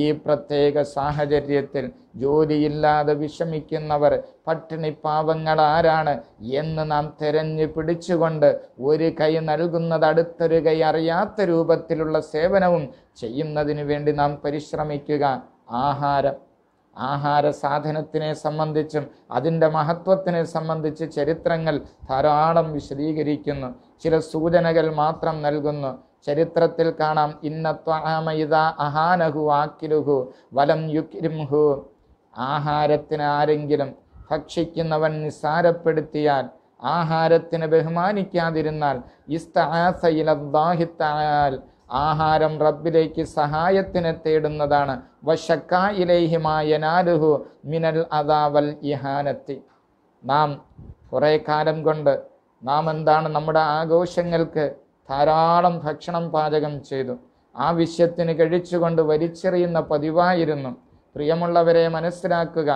ഈ പ്രത്യേക സാഹചര്യത്തിൽ ജോലിയില്ലാതെ വിഷമിക്കുന്നവർ പട്ടിണി പാവങ്ങൾ ആരാണ് എന്ന് നാം തിരഞ്ഞു പിടിച്ചുകൊണ്ട് ഒരു കൈ നൽകുന്നത് അടുത്തൊരു കൈ അറിയാത്ത രൂപത്തിലുള്ള സേവനവും ചെയ്യുന്നതിന് വേണ്ടി നാം പരിശ്രമിക്കുക ആഹാരം ആഹാര സാധനത്തിനെ സംബന്ധിച്ചും അതിൻ്റെ മഹത്വത്തിനെ സംബന്ധിച്ച് ചരിത്രങ്ങൾ ധാരാളം വിശദീകരിക്കുന്നു ചില സൂചനകൾ മാത്രം നൽകുന്നു ചരിത്രത്തിൽ കാണാം ഇന്നത്വമൈത അഹാനഹു ആക്കിലുഹു വലം യുക്രിംഹു ആഹാരത്തിന് ആരെങ്കിലും ഭക്ഷിക്കുന്നവൻ നിസ്സാരപ്പെടുത്തിയാൽ ആഹാരത്തിന് ബഹുമാനിക്കാതിരുന്നാൽ ഇസ്താഹിത്താൽ ആഹാരം റബ്ബിലേക്ക് സഹായത്തിന് തേടുന്നതാണ് വശക്കായിലേഹിമായനാലുഹു മിനൽ അദാവൽ ഇഹാനത്തി നാം കുറേ കാലം കൊണ്ട് നാം എന്താണ് നമ്മുടെ ആഘോഷങ്ങൾക്ക് ധാരാളം ഭക്ഷണം പാചകം ചെയ്തു ആ വിഷയത്തിന് കഴിച്ചുകൊണ്ട് വലിച്ചെറിയുന്ന പതിവായിരുന്നു പ്രിയമുള്ളവരെ മനസ്സിലാക്കുക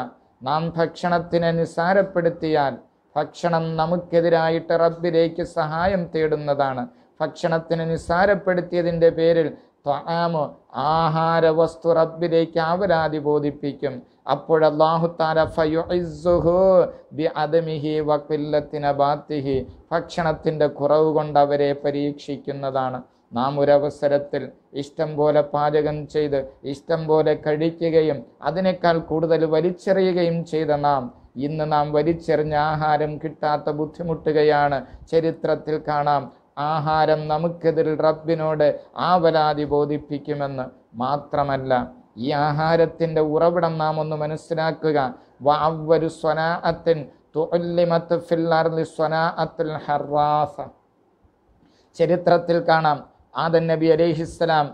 നാം ഭക്ഷണത്തിനെ നിസ്സാരപ്പെടുത്തിയാൽ ഭക്ഷണം നമുക്കെതിരായിട്ട് റബ്ബിലേക്ക് സഹായം തേടുന്നതാണ് ഭക്ഷണത്തിന് നിസ്സാരപ്പെടുത്തിയതിൻ്റെ പേരിൽ ആഹാര ആഹാരവസ്തു റബ്ബിലേക്ക് അവരാതി ബോധിപ്പിക്കും അപ്പോഴല്ലാഹു താരഫയുഹിബാത്തിഹി ഭക്ഷണത്തിൻ്റെ കുറവ് കൊണ്ട് അവരെ പരീക്ഷിക്കുന്നതാണ് നാം ഒരവസരത്തിൽ ഇഷ്ടം പോലെ പാചകം ചെയ്ത് ഇഷ്ടം പോലെ കഴിക്കുകയും അതിനേക്കാൾ കൂടുതൽ വലിച്ചെറിയുകയും ചെയ്ത നാം ഇന്ന് നാം വലിച്ചെറിഞ്ഞ ആഹാരം കിട്ടാത്ത ബുദ്ധിമുട്ടുകയാണ് ചരിത്രത്തിൽ കാണാം ആഹാരം നമുക്കെതിരിൽ റബ്ബിനോട് ആവലാതി ബോധിപ്പിക്കുമെന്ന് മാത്രമല്ല ഈ ആഹാരത്തിൻ്റെ ഉറവിടം നാം ഒന്ന് മനസ്സിലാക്കുക വാവ്വരു സ്വനാഅത്തിൻ തൊല്ലിമത്ത് ഫില്ലർലി സ്വനാഅത്തിൽ ഹറാസ ചരിത്രത്തിൽ കാണാം ആദൻ നബി അലഹിസ്സലാം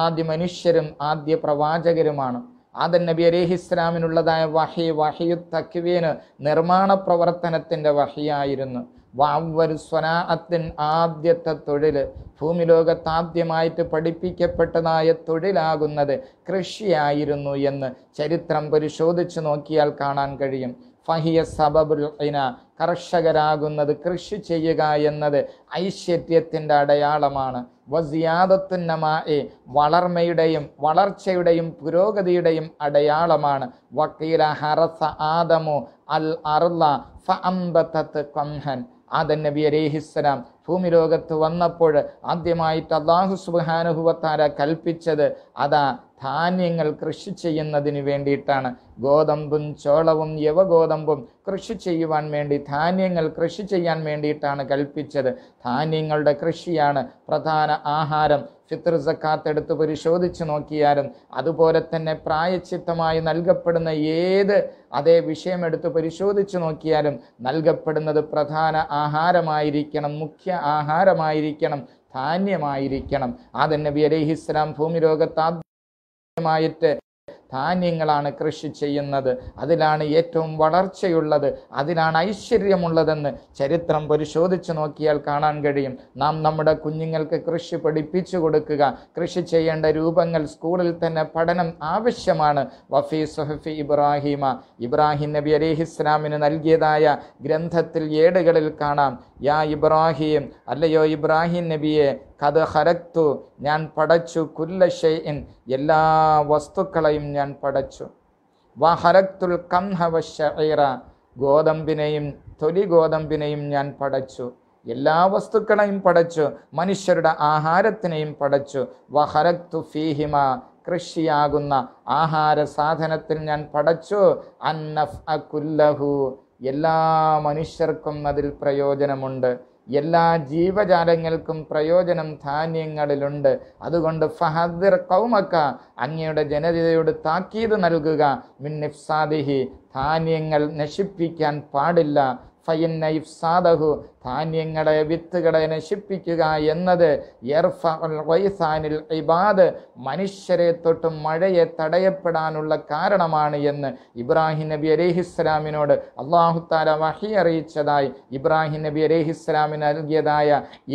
ആദ്യ മനുഷ്യരും ആദ്യ പ്രവാചകരുമാണ് ആദൻ നബി അലഹിസ്സലാമിനുള്ളതായ വഹി വഹിയു തക്വീന് നിർമ്മാണ പ്രവർത്തനത്തിൻ്റെ വഹിയായിരുന്നു വാവ്വരുസ്വനാഅത്തിൻ ആദ്യത്തെ തൊഴിൽ ഭൂമിലോകത്ത് ആദ്യമായിട്ട് പഠിപ്പിക്കപ്പെട്ടതായ തൊഴിലാകുന്നത് കൃഷിയായിരുന്നു എന്ന് ചരിത്രം പരിശോധിച്ച് നോക്കിയാൽ കാണാൻ കഴിയും ഫഹിയ സബബുൽ ഇന കർഷകരാകുന്നത് കൃഷി ചെയ്യുക എന്നത് ഐശ്വര്യത്തിൻ്റെ അടയാളമാണ് വസിയാദത്തുന്നമായി വളർമ്മയുടെയും വളർച്ചയുടെയും പുരോഗതിയുടെയും അടയാളമാണ് വക്കീല ഹറസ ആദമു അൽ അർല ഫ അമ്പത്തത്ത് കൊംഹൻ ആദൻ നബി അലേഹിസ്സലാം ഭൂമിലോകത്ത് വന്നപ്പോൾ ആദ്യമായിട്ട് അള്ളാഹു സുബാനുഹുവത്താര കൽപ്പിച്ചത് അതാ ധാന്യങ്ങൾ കൃഷി ചെയ്യുന്നതിന് വേണ്ടിയിട്ടാണ് ഗോതമ്പും ചോളവും യവഗോതമ്പും കൃഷി ചെയ്യുവാൻ വേണ്ടി ധാന്യങ്ങൾ കൃഷി ചെയ്യാൻ വേണ്ടിയിട്ടാണ് കൽപ്പിച്ചത് ധാന്യങ്ങളുടെ കൃഷിയാണ് പ്രധാന ആഹാരം ഫിത്ർ സക്കാത്ത് എടുത്ത് പരിശോധിച്ച് നോക്കിയാലും അതുപോലെ തന്നെ പ്രായച്ചിത്തമായി നൽകപ്പെടുന്ന ഏത് അതേ വിഷയമെടുത്ത് പരിശോധിച്ച് നോക്കിയാലും നൽകപ്പെടുന്നത് പ്രധാന ആഹാരമായിരിക്കണം മുഖ്യ ആഹാരമായിരിക്കണം ധാന്യമായിരിക്കണം ആ നബി ഇസ്ലാം ഭൂമി രോഗത്താദ്യമായിട്ട് ധാന്യങ്ങളാണ് കൃഷി ചെയ്യുന്നത് അതിലാണ് ഏറ്റവും വളർച്ചയുള്ളത് അതിലാണ് ഐശ്വര്യമുള്ളതെന്ന് ചരിത്രം പരിശോധിച്ച് നോക്കിയാൽ കാണാൻ കഴിയും നാം നമ്മുടെ കുഞ്ഞുങ്ങൾക്ക് കൃഷി പഠിപ്പിച്ചു കൊടുക്കുക കൃഷി ചെയ്യേണ്ട രൂപങ്ങൾ സ്കൂളിൽ തന്നെ പഠനം ആവശ്യമാണ് വഫി സുഹഫി ഇബ്രാഹിമ ഇബ്രാഹിം നബി അലിഹിസ്ലാമിന് നൽകിയതായ ഗ്രന്ഥത്തിൽ ഏടുകളിൽ കാണാം യാ ഇബ്രാഹിം അല്ലയോ ഇബ്രാഹിം നബിയെ കത് ഹരത്തു ഞാൻ പടച്ചു കുല്ല എല്ലാ വസ്തുക്കളെയും ഞാൻ പടച്ചു വ ഹരത്തുൽ കംഹവ ഗോതമ്പിനെയും തൊലി ഗോതമ്പിനെയും ഞാൻ പടച്ചു എല്ലാ വസ്തുക്കളെയും പടച്ചു മനുഷ്യരുടെ ആഹാരത്തിനെയും പടച്ചു ഹരത്തു ഫീഹിമ കൃഷിയാകുന്ന ആഹാര സാധനത്തിൽ ഞാൻ പടച്ചു അന്നഫ് കുല്ലഹു എല്ലാ മനുഷ്യർക്കും അതിൽ പ്രയോജനമുണ്ട് എല്ലാ ജീവജാലങ്ങൾക്കും പ്രയോജനം ധാന്യങ്ങളിലുണ്ട് അതുകൊണ്ട് ഫഹദിർ കൗമക്ക അങ്ങയുടെ ജനതയോട് താക്കീത് നൽകുക മിന്നിഫ്സാദിഹി ധാന്യങ്ങൾ നശിപ്പിക്കാൻ പാടില്ല ഫയിൻ ഇഫ്സാദഹു ധാന്യങ്ങളെ വിത്തുകളെ നശിപ്പിക്കുക എന്നത് വൈസാനിൽ ഇബാദ് മനുഷ്യരെ തൊട്ട് മഴയെ തടയപ്പെടാനുള്ള കാരണമാണ് എന്ന് ഇബ്രാഹിം നബി അലഹിസ്ലാമിനോട് അള്ളാഹുത്താല വഹി അറിയിച്ചതായി ഇബ്രാഹിം നബി അലഹിസ്ലാമിന് നൽകിയതായ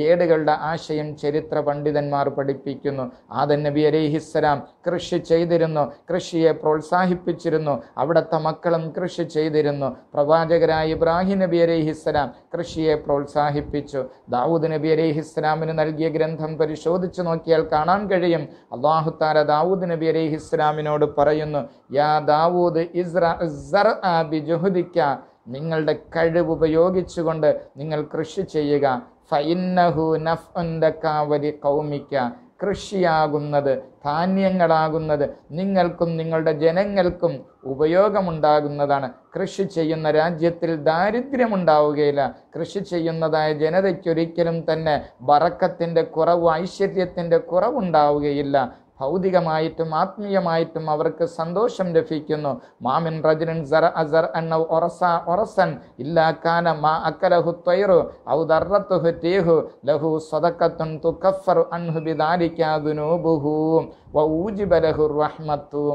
ഏടുകളുടെ ആശയം ചരിത്ര പണ്ഡിതന്മാർ പഠിപ്പിക്കുന്നു ആദൻ നബി അലഹിസ്സലാം കൃഷി ചെയ്തിരുന്നു കൃഷിയെ പ്രോത്സാഹിപ്പിച്ചിരുന്നു അവിടുത്തെ മക്കളും കൃഷി ചെയ്തിരുന്നു പ്രവാചകരായ ഇബ്രാഹിം നബി അലഹിസ്സലാം കൃഷിയെ പ്രോ പ്രോത്സാഹിപ്പിച്ചു ദാവൂദ് നബി അലൈഹി ഇസ്ലാമിന് നൽകിയ ഗ്രന്ഥം പരിശോധിച്ചു നോക്കിയാൽ കാണാൻ കഴിയും താര ദാവൂദ് നബി അലൈഹി ഇസ്ലാമിനോട് പറയുന്നു യാ ദാവൂദ് ഇസ്രിക്ക നിങ്ങളുടെ കഴിവ് ഉപയോഗിച്ചുകൊണ്ട് നിങ്ങൾ കൃഷി ചെയ്യുക ഫൈന്നഹു നഫ് കൗമിക്ക കൃഷിയാകുന്നത് ധാന്യങ്ങളാകുന്നത് നിങ്ങൾക്കും നിങ്ങളുടെ ജനങ്ങൾക്കും ഉപയോഗമുണ്ടാകുന്നതാണ് കൃഷി ചെയ്യുന്ന രാജ്യത്തിൽ ദാരിദ്ര്യമുണ്ടാവുകയില്ല കൃഷി ചെയ്യുന്നതായ ജനതയ്ക്കൊരിക്കലും തന്നെ ബറക്കത്തിൻ്റെ കുറവ് ഐശ്വര്യത്തിൻ്റെ കുറവുണ്ടാവുകയില്ല ഭൗതികമായിട്ടും ആത്മീയമായിട്ടും അവർക്ക് സന്തോഷം ലഭിക്കുന്നു മാമിൻ റജുലിൻ സറ അസർ എന്ന ഒറസ ഒറസൻ ഇല്ലാക്കാന മാ അക്കലഹു ത്വൈറു ഔ ദർറത്തുഹു ടീഹു ലഹു സ്വതക്കത്തുൻ തുക്കഫർ അൻഹു ബിദാരിക്കാതുനൂബുഹു വ ഊജിബ ലഹു റഹ്മത്തു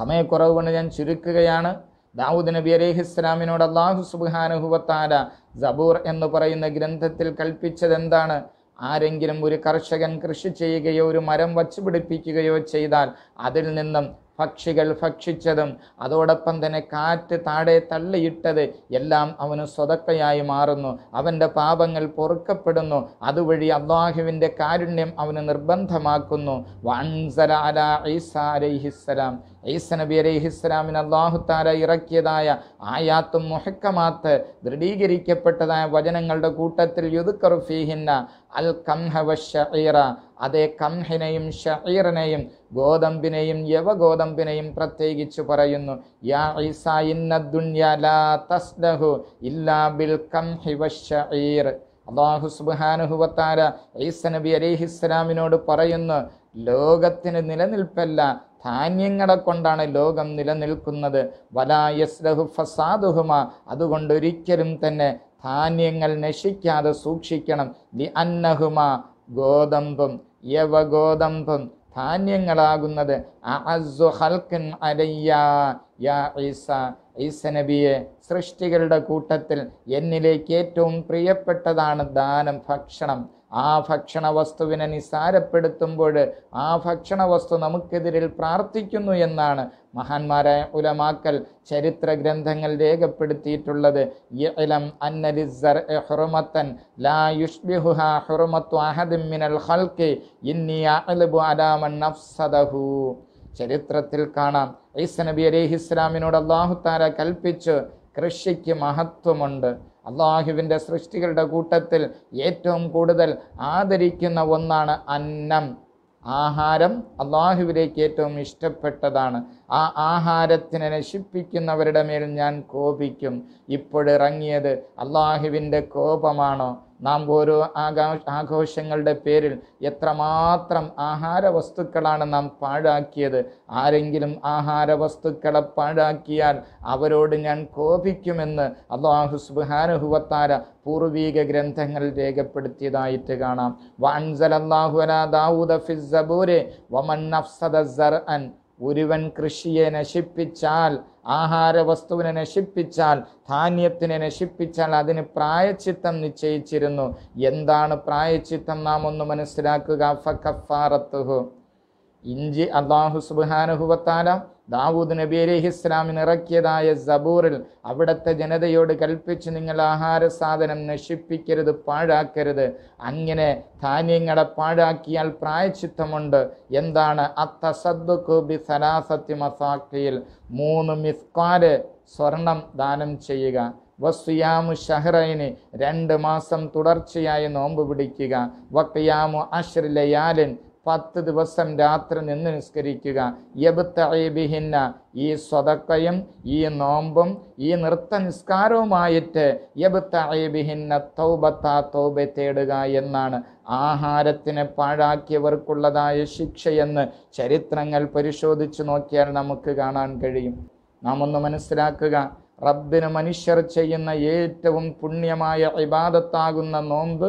സമയക്കുറവ് കൊണ്ട് ഞാൻ ചുരുക്കുകയാണ് ദാവൂദ് നബി അലൈഹി ഇസ്ലാമിനോട് അള്ളാഹു സുബാനുഹുവത്താല ജബൂർ എന്ന് പറയുന്ന ഗ്രന്ഥത്തിൽ കൽപ്പിച്ചതെന്താണ് എന്താണ് ആരെങ്കിലും ഒരു കർഷകൻ കൃഷി ചെയ്യുകയോ ഒരു മരം വച്ചുപിടിപ്പിക്കുകയോ ചെയ്താൽ അതിൽ നിന്നും പക്ഷികൾ ഭക്ഷിച്ചതും അതോടൊപ്പം തന്നെ കാറ്റ് താടെ തള്ളിയിട്ടത് എല്ലാം അവന് സ്വതക്കയായി മാറുന്നു അവൻ്റെ പാപങ്ങൾ പൊറുക്കപ്പെടുന്നു അതുവഴി അള്ളാഹുവിൻ്റെ കാരുണ്യം അവന് നിർബന്ധമാക്കുന്നു വൻസല അല ഈസ അലൈഹിസ്സലാം നബി അലൈഹിസ്സലാമിന് അള്ളാഹുത്താര ഇറക്കിയതായ ആയാത്തും മുഹക്കമാത്ത് ദൃഢീകരിക്കപ്പെട്ടതായ വചനങ്ങളുടെ കൂട്ടത്തിൽ യുദുക്കറുഫീഹിന്ന അൽ കംഹ വഷീറ അതേ കംഹിനെയും ഷഹീറിനെയും ഗോതമ്പിനെയും യവഗോതമ്പിനെയും പ്രത്യേകിച്ച് പറയുന്നു യാ ഈസ ഇന്ന ദുന്യ ഇല്ലാ ബിൽ കംഹി അള്ളാഹു സുബാനുഹുവത്താര ഈസ നബി അലിഹിസ്ലാമിനോട് പറയുന്നു ലോകത്തിന് നിലനിൽപ്പല്ല ധാന്യങ്ങളെ കൊണ്ടാണ് ലോകം നിലനിൽക്കുന്നത് വലായസ്ലഹു ഫസാദുഹുമ അതുകൊണ്ട് ഒരിക്കലും തന്നെ ധാന്യങ്ങൾ നശിക്കാതെ സൂക്ഷിക്കണം ദി അന്നഹുമ ഗോതമ്പും യവഗോതം ത്വം ധാന്യങ്ങളാകുന്നത് ഈസനബിയെ നബിയെ സൃഷ്ടികളുടെ കൂട്ടത്തിൽ എന്നിലേക്ക് ഏറ്റവും പ്രിയപ്പെട്ടതാണ് ദാനം ഭക്ഷണം ആ ഭക്ഷണ വസ്തുവിനെ നിസ്സാരപ്പെടുത്തുമ്പോൾ ആ ഭക്ഷണ വസ്തു നമുക്കെതിരിൽ പ്രാർത്ഥിക്കുന്നു എന്നാണ് മഹാന്മാരായ ഉലമാക്കൽ ചരിത്ര ഗ്രന്ഥങ്ങൾ രേഖപ്പെടുത്തിയിട്ടുള്ളത് ഇലം ലാ യുഷ്ബിഹുഹ മിനൽ ഇന്നി ചരിത്രത്തിൽ കാണാം ഐസ് നബി അലൈഹിസ്ലാമിനോട് അള്ളാഹുത്താര കൽപ്പിച്ചു കൃഷിക്ക് മഹത്വമുണ്ട് അള്ളാഹുവിൻ്റെ സൃഷ്ടികളുടെ കൂട്ടത്തിൽ ഏറ്റവും കൂടുതൽ ആദരിക്കുന്ന ഒന്നാണ് അന്നം ആഹാരം അള്ളാഹുവിലേക്ക് ഏറ്റവും ഇഷ്ടപ്പെട്ടതാണ് ആ ആഹാരത്തിനെ നശിപ്പിക്കുന്നവരുടെ മേൽ ഞാൻ കോപിക്കും ഇപ്പോഴിറങ്ങിയത് അള്ളാഹുവിൻ്റെ കോപമാണോ നാം ഓരോ ആകാശ ആഘോഷങ്ങളുടെ പേരിൽ എത്രമാത്രം ആഹാര വസ്തുക്കളാണ് നാം പാഴാക്കിയത് ആരെങ്കിലും ആഹാര വസ്തുക്കളെ പാഴാക്കിയാൽ അവരോട് ഞാൻ കോപിക്കുമെന്ന് അള്ളാഹു സുബാനുഹുവത്താര പൂർവീക ഗ്രന്ഥങ്ങൾ രേഖപ്പെടുത്തിയതായിട്ട് കാണാം ഒരുവൻ കൃഷിയെ നശിപ്പിച്ചാൽ ആഹാര വസ്തുവിനെ നശിപ്പിച്ചാൽ ധാന്യത്തിനെ നശിപ്പിച്ചാൽ അതിന് പ്രായച്ചിത്തം നിശ്ചയിച്ചിരുന്നു എന്താണ് പ്രായച്ചിത്തം നാം ഒന്ന് മനസ്സിലാക്കുക ഫ ഇഞ്ചി അള്ളാഹു സുബാനുഹുവത്താല ദാവൂദ് നബി അലൈഹി ഇസ്ലാമിന് ഇറക്കിയതായ സബൂറിൽ അവിടുത്തെ ജനതയോട് കൽപ്പിച്ച് നിങ്ങൾ ആഹാര സാധനം നശിപ്പിക്കരുത് പാഴാക്കരുത് അങ്ങനെ ധാന്യങ്ങളെ പാഴാക്കിയാൽ പ്രായച്ചിത്തമുണ്ട് എന്താണ് അത്തസദ്ദുക്കു സലാസത്തി മൂന്ന് മിസ്കാല് സ്വർണം ദാനം ചെയ്യുക വസ്സുയാമു ഷഹ്റൈന് രണ്ട് മാസം തുടർച്ചയായി നോമ്പ് പിടിക്കുക വക്കയാമു അഷ്രിലയാലിൻ പത്ത് ദിവസം രാത്രി നിന്ന് നിസ്കരിക്കുക യബ്തീബിഹിന്ന ഈ സ്വതക്കയും ഈ നോമ്പും ഈ നൃത്ത നിസ്കാരവുമായിട്ട് യബ്തീബിഹിന്ന തൗബത്താ തൗബ തേടുക എന്നാണ് ആഹാരത്തിനെ പാഴാക്കിയവർക്കുള്ളതായ ശിക്ഷയെന്ന് ചരിത്രങ്ങൾ പരിശോധിച്ചു നോക്കിയാൽ നമുക്ക് കാണാൻ കഴിയും നാം ഒന്ന് മനസ്സിലാക്കുക റബ്ബിന് മനുഷ്യർ ചെയ്യുന്ന ഏറ്റവും പുണ്യമായ ഇബാദത്താകുന്ന നോമ്പ്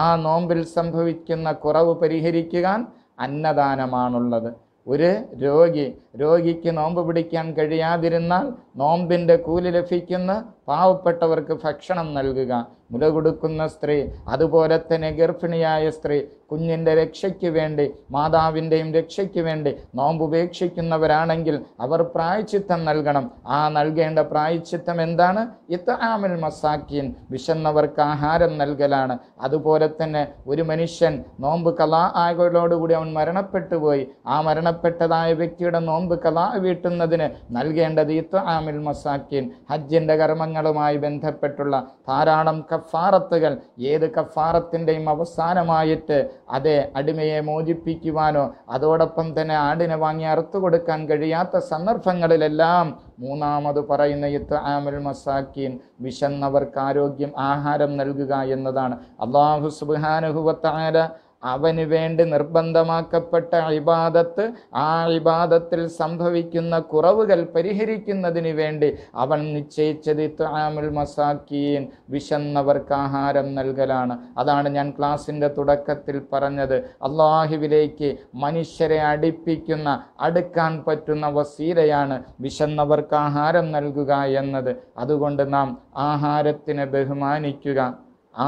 ആ നോമ്പിൽ സംഭവിക്കുന്ന കുറവ് പരിഹരിക്കാൻ അന്നദാനമാണുള്ളത് ഒരു രോഗി രോഗിക്ക് നോമ്പ് പിടിക്കാൻ കഴിയാതിരുന്നാൽ നോമ്പിൻ്റെ കൂലി ലഭിക്കുന്ന പാവപ്പെട്ടവർക്ക് ഭക്ഷണം നൽകുക മുല കൊടുക്കുന്ന സ്ത്രീ അതുപോലെ തന്നെ ഗർഭിണിയായ സ്ത്രീ കുഞ്ഞിൻ്റെ രക്ഷയ്ക്ക് വേണ്ടി മാതാവിൻ്റെയും രക്ഷയ്ക്ക് വേണ്ടി നോമ്പ് ഉപേക്ഷിക്കുന്നവരാണെങ്കിൽ അവർ പ്രായച്ചിത്തം നൽകണം ആ നൽകേണ്ട പ്രായച്ചിത്തം എന്താണ് ഇത്തഹാമിൽ മസാക്കിയൻ വിശന്നവർക്ക് ആഹാരം നൽകലാണ് അതുപോലെ തന്നെ ഒരു മനുഷ്യൻ നോമ്പ് കലാ ആകലോടുകൂടി അവൻ മരണപ്പെട്ടു പോയി ആ മരണപ്പെട്ടതായ വ്യക്തിയുടെ നോമ്പ് നോമ്പ് കഥാ വീട്ടുന്നതിന് നൽകേണ്ടത് ഇത്വാമിൽ മസാക്കീൻ ഹജ്ജിൻ്റെ കർമ്മങ്ങളുമായി ബന്ധപ്പെട്ടുള്ള ധാരാളം കഫാറത്തുകൾ ഏത് കഫാറത്തിൻ്റെയും അവസാനമായിട്ട് അതേ അടിമയെ മോചിപ്പിക്കുവാനോ അതോടൊപ്പം തന്നെ ആടിനെ വാങ്ങി അറുത്തു കൊടുക്കാൻ കഴിയാത്ത സന്ദർഭങ്ങളിലെല്ലാം മൂന്നാമത് പറയുന്ന ഇത്ത് ആമിൽ മസാക്കീൻ വിശന്നവർക്ക് ആരോഗ്യം ആഹാരം നൽകുക എന്നതാണ് അള്ളാഹു സുബാനുഹുവത്തായ അവന് വേണ്ടി നിർബന്ധമാക്കപ്പെട്ട ഇബാദത്ത് ആ ഇബാദത്തിൽ സംഭവിക്കുന്ന കുറവുകൾ പരിഹരിക്കുന്നതിന് വേണ്ടി അവൻ നിശ്ചയിച്ചത് ഇത്രാമുൽ മസാക്കീൻ വിശന്നവർക്ക് ആഹാരം നൽകലാണ് അതാണ് ഞാൻ ക്ലാസിൻ്റെ തുടക്കത്തിൽ പറഞ്ഞത് അള്ളാഹുവിലേക്ക് മനുഷ്യരെ അടുപ്പിക്കുന്ന അടുക്കാൻ പറ്റുന്ന വസീലയാണ് വിശന്നവർക്ക് ആഹാരം നൽകുക എന്നത് അതുകൊണ്ട് നാം ആഹാരത്തിനെ ബഹുമാനിക്കുക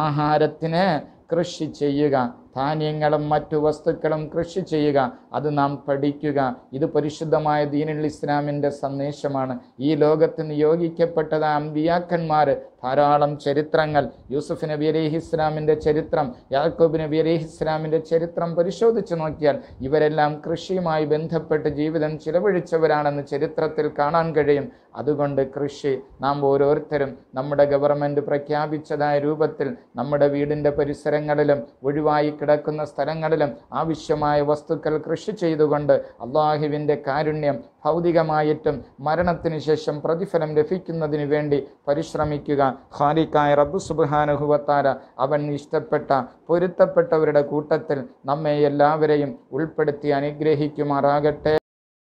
ആഹാരത്തിനെ കൃഷി ചെയ്യുക ധാന്യങ്ങളും മറ്റു വസ്തുക്കളും കൃഷി ചെയ്യുക അത് നാം പഠിക്കുക ഇത് പരിശുദ്ധമായ ദീനുൽ ഇസ്ലാമിൻ്റെ സന്ദേശമാണ് ഈ ലോകത്തിന് നിയോഗിക്കപ്പെട്ടത് അമ്പിയാക്കന്മാർ ധാരാളം ചരിത്രങ്ങൾ യൂസുഫ് നബി അലഹി ഇസ്ലാമിൻ്റെ ചരിത്രം യാക്കൂബ് നബി അലഹി ഇസ്ലാമിൻ്റെ ചരിത്രം പരിശോധിച്ച് നോക്കിയാൽ ഇവരെല്ലാം കൃഷിയുമായി ബന്ധപ്പെട്ട് ജീവിതം ചിലവഴിച്ചവരാണെന്ന് ചരിത്രത്തിൽ കാണാൻ കഴിയും അതുകൊണ്ട് കൃഷി നാം ഓരോരുത്തരും നമ്മുടെ ഗവൺമെൻറ് പ്രഖ്യാപിച്ചതായ രൂപത്തിൽ നമ്മുടെ വീടിൻ്റെ പരിസരങ്ങളിലും ഒഴിവായി കിടക്കുന്ന സ്ഥലങ്ങളിലും ആവശ്യമായ വസ്തുക്കൾ കൃഷി ചെയ്തുകൊണ്ട് അള്ളാഹുവിൻ്റെ കാരുണ്യം ഭൗതികമായിട്ടും മരണത്തിന് ശേഷം പ്രതിഫലം ലഭിക്കുന്നതിന് വേണ്ടി പരിശ്രമിക്കുക ഖാലിക്കായ റബ്ബു സുബാനുഹുവത്താര അവൻ ഇഷ്ടപ്പെട്ട പൊരുത്തപ്പെട്ടവരുടെ കൂട്ടത്തിൽ നമ്മെ എല്ലാവരെയും ഉൾപ്പെടുത്തി അനുഗ്രഹിക്കുമാറാകട്ടെ